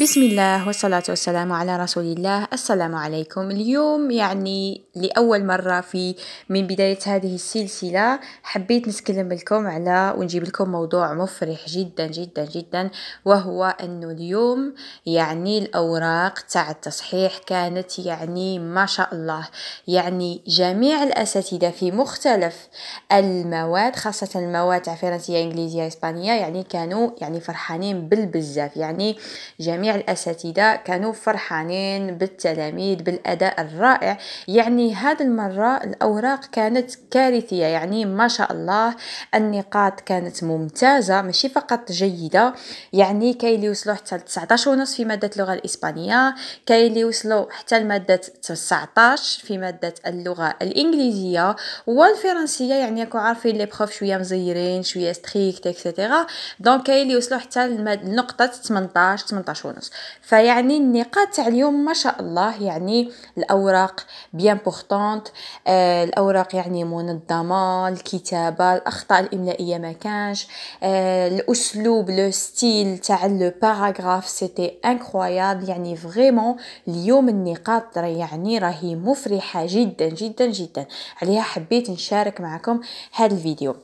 بسم الله والصلاة والسلام على رسول الله السلام عليكم اليوم يعني لأول مرة في من بداية هذه السلسلة حبيت نتكلم لكم على ونجيب لكم موضوع مفرح جدا جدا جدا وهو أنه اليوم يعني الأوراق تاع التصحيح كانت يعني ما شاء الله يعني جميع الأساتذة في مختلف المواد خاصة المواد تاع فرنسية إنجليزية إسبانية يعني كانوا يعني فرحانين بالبزاف يعني جميع جميع الأساتذة كانوا فرحانين بالتلاميذ بالأداء الرائع يعني هذه المرة الأوراق كانت كارثية يعني ما شاء الله النقاط كانت ممتازة ماشي فقط جيدة يعني كاين اللي وصلوا حتى 19 ونص في مادة اللغة الإسبانية كاين اللي وصلوا حتى لمادة 19 في مادة اللغة الإنجليزية والفرنسية يعني راكو عارفين لي بروف شوية مزيرين شوية ستريكت اكسيتيرا دونك كاين اللي وصلوا حتى لنقطة 18 18 تونس فيعني النقاط تاع اليوم ما شاء الله يعني الاوراق بيان بورطونت آه الاوراق يعني منظمه الكتابه الاخطاء الاملائيه ما كانش آه الاسلوب لو ستيل تاع لو باراغراف سيتي انكرويابل يعني فريمون اليوم النقاط يعني راهي مفرحه جدا جدا جدا عليها حبيت نشارك معكم هذا الفيديو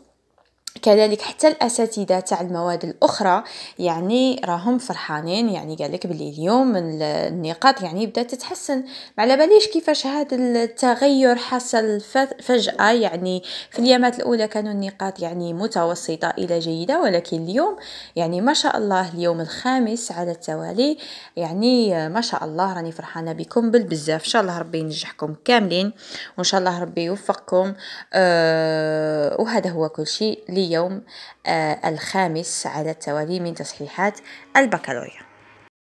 كذلك حتى الاساتذه تاع المواد الاخرى يعني راهم فرحانين يعني قال لك بلي اليوم من النقاط يعني بدات تتحسن ما على باليش كيفاش هذا التغير حصل فجاه يعني في اليامات الاولى كانوا النقاط يعني متوسطه الى جيده ولكن اليوم يعني ما شاء الله اليوم الخامس على التوالي يعني ما شاء الله راني فرحانه بكم بالبزاف ان شاء الله ربي ينجحكم كاملين وان شاء الله ربي يوفقكم أه وهذا هو كل شيء ليوم آه، الخامس على التوالي من تصحيحات البكالوريا